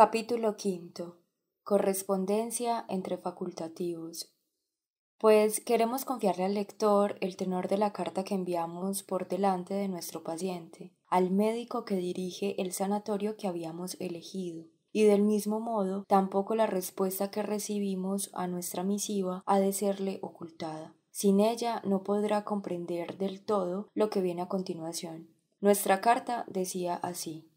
Capítulo V. Correspondencia entre facultativos. Pues queremos confiarle al lector el tenor de la carta que enviamos por delante de nuestro paciente, al médico que dirige el sanatorio que habíamos elegido. Y del mismo modo, tampoco la respuesta que recibimos a nuestra misiva ha de serle ocultada. Sin ella no podrá comprender del todo lo que viene a continuación. Nuestra carta decía así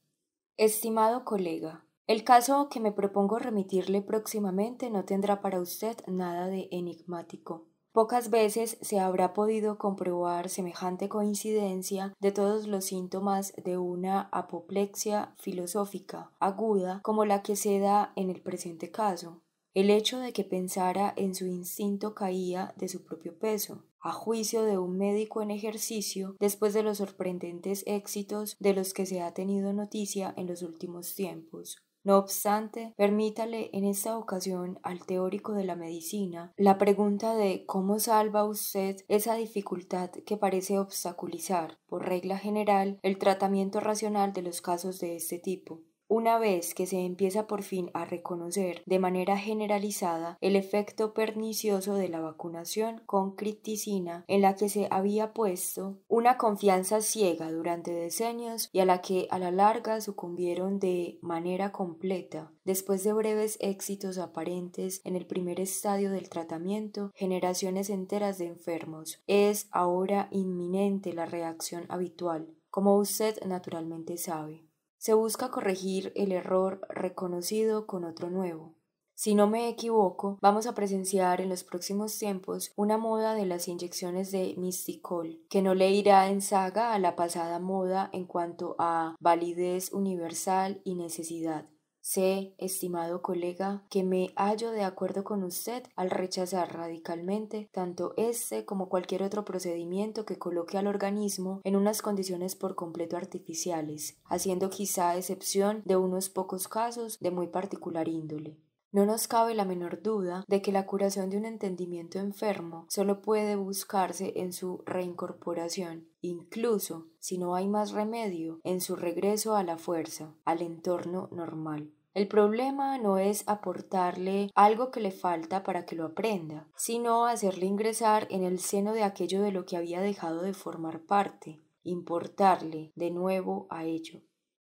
Estimado colega, el caso que me propongo remitirle próximamente no tendrá para usted nada de enigmático. Pocas veces se habrá podido comprobar semejante coincidencia de todos los síntomas de una apoplexia filosófica aguda como la que se da en el presente caso. El hecho de que pensara en su instinto caía de su propio peso, a juicio de un médico en ejercicio, después de los sorprendentes éxitos de los que se ha tenido noticia en los últimos tiempos. No obstante, permítale en esta ocasión al teórico de la medicina la pregunta de cómo salva usted esa dificultad que parece obstaculizar, por regla general, el tratamiento racional de los casos de este tipo. Una vez que se empieza por fin a reconocer de manera generalizada el efecto pernicioso de la vacunación con criticina en la que se había puesto una confianza ciega durante decenios y a la que a la larga sucumbieron de manera completa, después de breves éxitos aparentes en el primer estadio del tratamiento, generaciones enteras de enfermos. Es ahora inminente la reacción habitual, como usted naturalmente sabe. Se busca corregir el error reconocido con otro nuevo. Si no me equivoco, vamos a presenciar en los próximos tiempos una moda de las inyecciones de misticol, que no le irá en saga a la pasada moda en cuanto a validez universal y necesidad. Sé, estimado colega, que me hallo de acuerdo con usted al rechazar radicalmente tanto este como cualquier otro procedimiento que coloque al organismo en unas condiciones por completo artificiales, haciendo quizá excepción de unos pocos casos de muy particular índole. No nos cabe la menor duda de que la curación de un entendimiento enfermo solo puede buscarse en su reincorporación, incluso, si no hay más remedio, en su regreso a la fuerza, al entorno normal. El problema no es aportarle algo que le falta para que lo aprenda, sino hacerle ingresar en el seno de aquello de lo que había dejado de formar parte, importarle de nuevo a ello.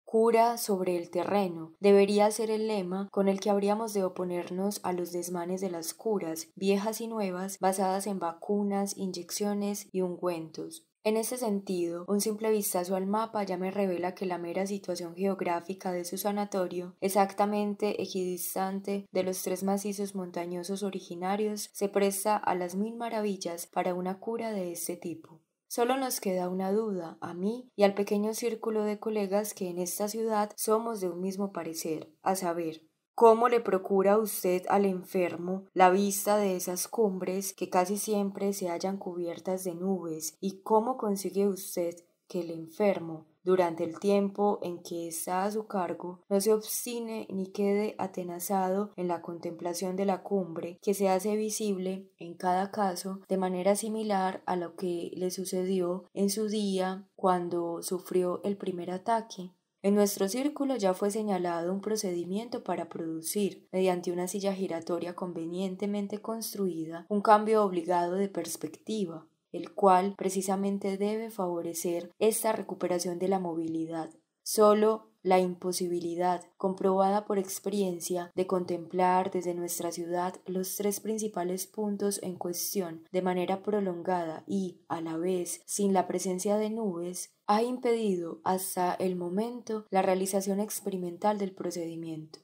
Cura sobre el terreno debería ser el lema con el que habríamos de oponernos a los desmanes de las curas, viejas y nuevas, basadas en vacunas, inyecciones y ungüentos, en ese sentido, un simple vistazo al mapa ya me revela que la mera situación geográfica de su sanatorio, exactamente equidistante de los tres macizos montañosos originarios, se presta a las mil maravillas para una cura de este tipo. Solo nos queda una duda, a mí y al pequeño círculo de colegas que en esta ciudad somos de un mismo parecer, a saber, ¿Cómo le procura usted al enfermo la vista de esas cumbres que casi siempre se hallan cubiertas de nubes? ¿Y cómo consigue usted que el enfermo, durante el tiempo en que está a su cargo, no se obstine ni quede atenazado en la contemplación de la cumbre, que se hace visible en cada caso de manera similar a lo que le sucedió en su día cuando sufrió el primer ataque? En nuestro círculo ya fue señalado un procedimiento para producir, mediante una silla giratoria convenientemente construida, un cambio obligado de perspectiva, el cual precisamente debe favorecer esta recuperación de la movilidad. Solo la imposibilidad, comprobada por experiencia, de contemplar desde nuestra ciudad los tres principales puntos en cuestión de manera prolongada y, a la vez, sin la presencia de nubes, ha impedido hasta el momento la realización experimental del procedimiento.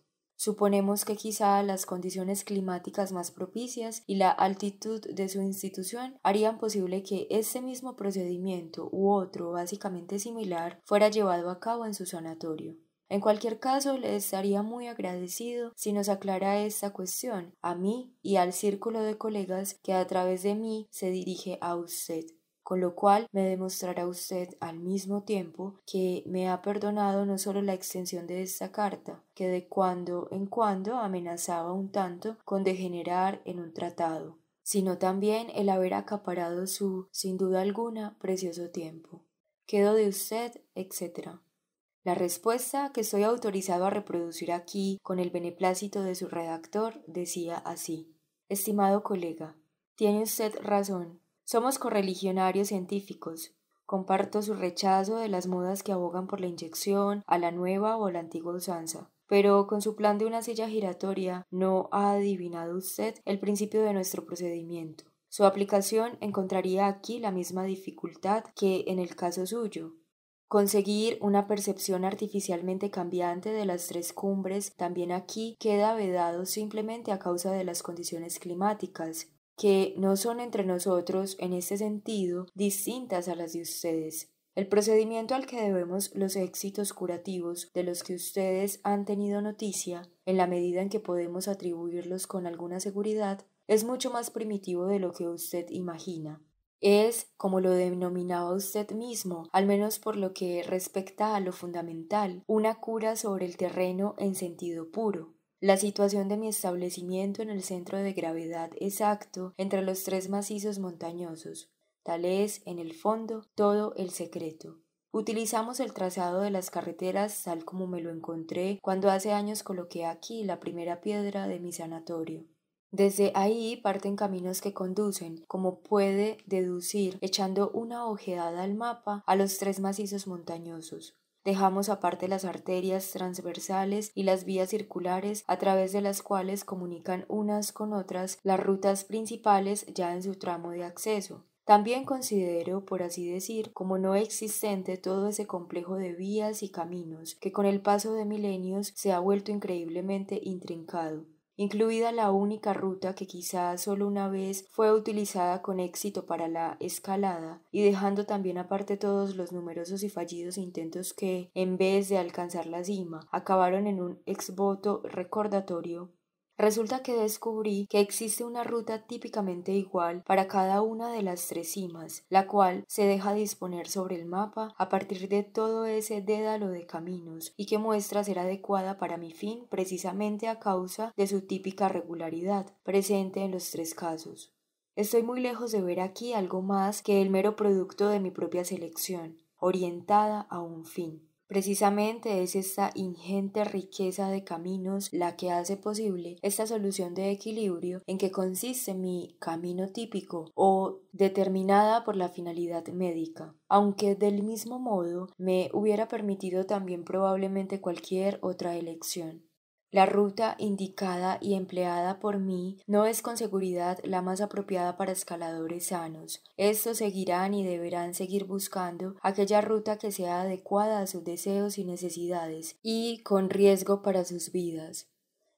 Suponemos que quizá las condiciones climáticas más propicias y la altitud de su institución harían posible que ese mismo procedimiento u otro básicamente similar fuera llevado a cabo en su sanatorio. En cualquier caso, le estaría muy agradecido si nos aclara esta cuestión, a mí y al círculo de colegas que a través de mí se dirige a usted con lo cual me demostrará usted al mismo tiempo que me ha perdonado no solo la extensión de esta carta, que de cuando en cuando amenazaba un tanto con degenerar en un tratado, sino también el haber acaparado su, sin duda alguna, precioso tiempo. Quedo de usted, etc. La respuesta que soy autorizado a reproducir aquí, con el beneplácito de su redactor, decía así Estimado colega, tiene usted razón, somos correligionarios científicos. Comparto su rechazo de las modas que abogan por la inyección, a la nueva o la antigua usanza. Pero con su plan de una silla giratoria, no ha adivinado usted el principio de nuestro procedimiento. Su aplicación encontraría aquí la misma dificultad que en el caso suyo. Conseguir una percepción artificialmente cambiante de las tres cumbres también aquí queda vedado simplemente a causa de las condiciones climáticas, que no son entre nosotros en este sentido distintas a las de ustedes. El procedimiento al que debemos los éxitos curativos de los que ustedes han tenido noticia, en la medida en que podemos atribuirlos con alguna seguridad, es mucho más primitivo de lo que usted imagina. Es, como lo denominaba usted mismo, al menos por lo que respecta a lo fundamental, una cura sobre el terreno en sentido puro. La situación de mi establecimiento en el centro de gravedad exacto entre los tres macizos montañosos. Tal es, en el fondo, todo el secreto. Utilizamos el trazado de las carreteras tal como me lo encontré cuando hace años coloqué aquí la primera piedra de mi sanatorio. Desde ahí parten caminos que conducen, como puede deducir echando una ojeada al mapa, a los tres macizos montañosos. Dejamos aparte las arterias transversales y las vías circulares a través de las cuales comunican unas con otras las rutas principales ya en su tramo de acceso. También considero, por así decir, como no existente todo ese complejo de vías y caminos que con el paso de milenios se ha vuelto increíblemente intrincado incluida la única ruta que quizá solo una vez fue utilizada con éxito para la escalada, y dejando también aparte todos los numerosos y fallidos intentos que, en vez de alcanzar la cima, acabaron en un exvoto recordatorio Resulta que descubrí que existe una ruta típicamente igual para cada una de las tres cimas, la cual se deja disponer sobre el mapa a partir de todo ese dédalo de caminos y que muestra ser adecuada para mi fin precisamente a causa de su típica regularidad presente en los tres casos. Estoy muy lejos de ver aquí algo más que el mero producto de mi propia selección, orientada a un fin. Precisamente es esta ingente riqueza de caminos la que hace posible esta solución de equilibrio en que consiste mi camino típico o determinada por la finalidad médica, aunque del mismo modo me hubiera permitido también probablemente cualquier otra elección. La ruta indicada y empleada por mí no es con seguridad la más apropiada para escaladores sanos. Estos seguirán y deberán seguir buscando aquella ruta que sea adecuada a sus deseos y necesidades y con riesgo para sus vidas.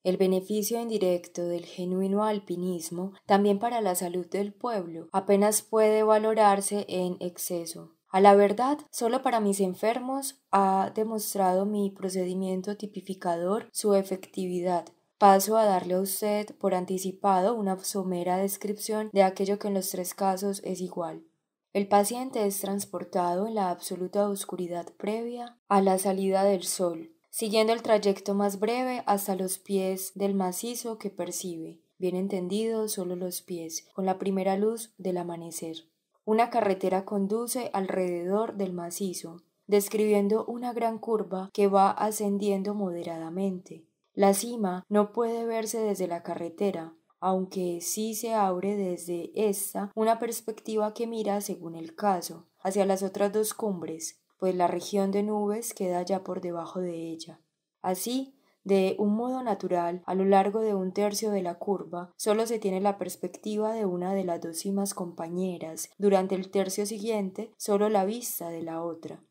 El beneficio indirecto del genuino alpinismo, también para la salud del pueblo, apenas puede valorarse en exceso. A la verdad, solo para mis enfermos ha demostrado mi procedimiento tipificador su efectividad. Paso a darle a usted por anticipado una somera descripción de aquello que en los tres casos es igual. El paciente es transportado en la absoluta oscuridad previa a la salida del sol, siguiendo el trayecto más breve hasta los pies del macizo que percibe, bien entendido solo los pies, con la primera luz del amanecer. Una carretera conduce alrededor del macizo, describiendo una gran curva que va ascendiendo moderadamente. La cima no puede verse desde la carretera, aunque sí se abre desde ésta una perspectiva que mira, según el caso, hacia las otras dos cumbres, pues la región de nubes queda ya por debajo de ella. Así, de un modo natural a lo largo de un tercio de la curva, solo se tiene la perspectiva de una de las dos cimas compañeras, durante el tercio siguiente solo la vista de la otra.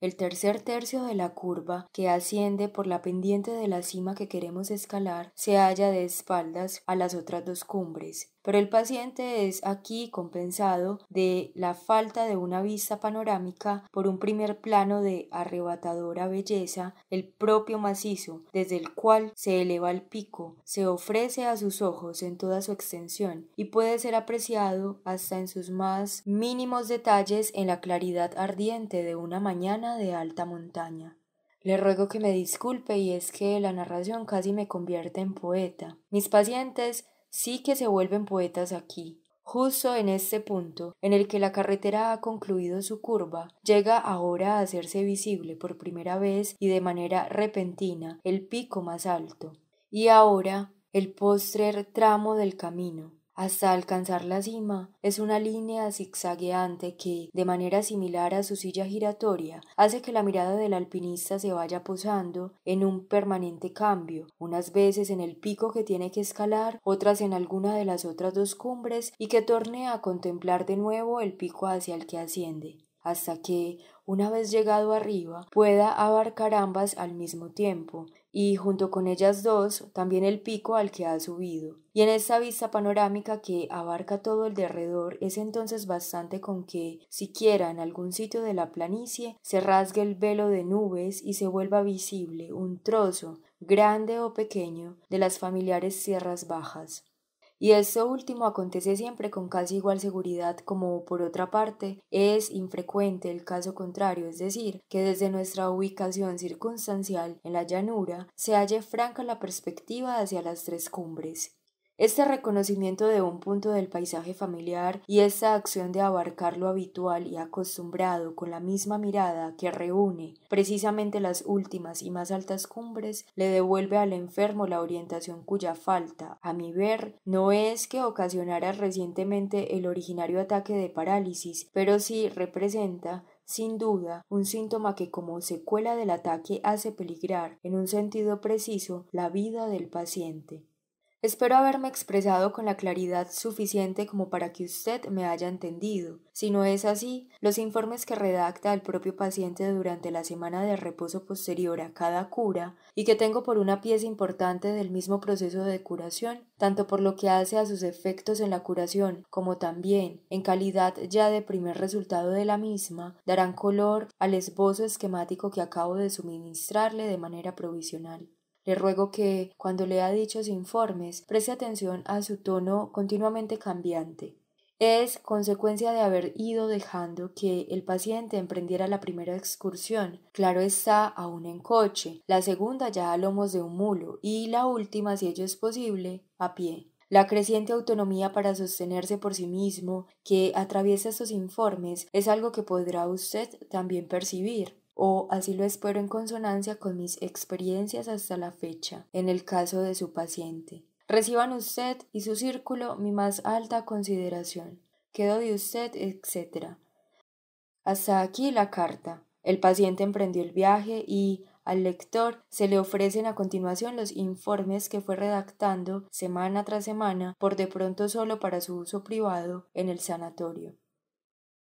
El tercer tercio de la curva, que asciende por la pendiente de la cima que queremos escalar, se halla de espaldas a las otras dos cumbres, pero el paciente es aquí compensado de la falta de una vista panorámica por un primer plano de arrebatadora belleza, el propio macizo, desde el cual se eleva el pico, se ofrece a sus ojos en toda su extensión y puede ser apreciado hasta en sus más mínimos detalles en la claridad ardiente de una mañana de alta montaña. Le ruego que me disculpe y es que la narración casi me convierte en poeta. Mis pacientes sí que se vuelven poetas aquí. Justo en este punto, en el que la carretera ha concluido su curva, llega ahora a hacerse visible por primera vez y de manera repentina el pico más alto, y ahora el postrer tramo del camino, hasta alcanzar la cima es una línea zigzagueante que, de manera similar a su silla giratoria, hace que la mirada del alpinista se vaya posando en un permanente cambio, unas veces en el pico que tiene que escalar, otras en alguna de las otras dos cumbres y que torne a contemplar de nuevo el pico hacia el que asciende, hasta que, una vez llegado arriba, pueda abarcar ambas al mismo tiempo, y junto con ellas dos también el pico al que ha subido. Y en esta vista panorámica que abarca todo el derredor es entonces bastante con que, siquiera en algún sitio de la planicie, se rasgue el velo de nubes y se vuelva visible un trozo, grande o pequeño, de las familiares sierras bajas. Y esto último acontece siempre con casi igual seguridad como, por otra parte, es infrecuente el caso contrario, es decir, que desde nuestra ubicación circunstancial en la llanura se halle franca la perspectiva hacia las tres cumbres. Este reconocimiento de un punto del paisaje familiar y esta acción de abarcar lo habitual y acostumbrado con la misma mirada que reúne precisamente las últimas y más altas cumbres le devuelve al enfermo la orientación cuya falta, a mi ver, no es que ocasionara recientemente el originario ataque de parálisis, pero sí representa sin duda, un síntoma que como secuela del ataque hace peligrar, en un sentido preciso, la vida del paciente. Espero haberme expresado con la claridad suficiente como para que usted me haya entendido. Si no es así, los informes que redacta el propio paciente durante la semana de reposo posterior a cada cura y que tengo por una pieza importante del mismo proceso de curación, tanto por lo que hace a sus efectos en la curación como también en calidad ya de primer resultado de la misma, darán color al esbozo esquemático que acabo de suministrarle de manera provisional. Le ruego que, cuando lea dichos informes, preste atención a su tono continuamente cambiante. Es consecuencia de haber ido dejando que el paciente emprendiera la primera excursión, claro está, aún en coche, la segunda ya a lomos de un mulo y la última, si ello es posible, a pie. La creciente autonomía para sostenerse por sí mismo que atraviesa estos informes es algo que podrá usted también percibir o así lo espero en consonancia con mis experiencias hasta la fecha, en el caso de su paciente. Reciban usted y su círculo mi más alta consideración. Quedo de usted, etc. Hasta aquí la carta. El paciente emprendió el viaje y, al lector se le ofrecen a continuación los informes que fue redactando semana tras semana, por de pronto solo para su uso privado, en el sanatorio.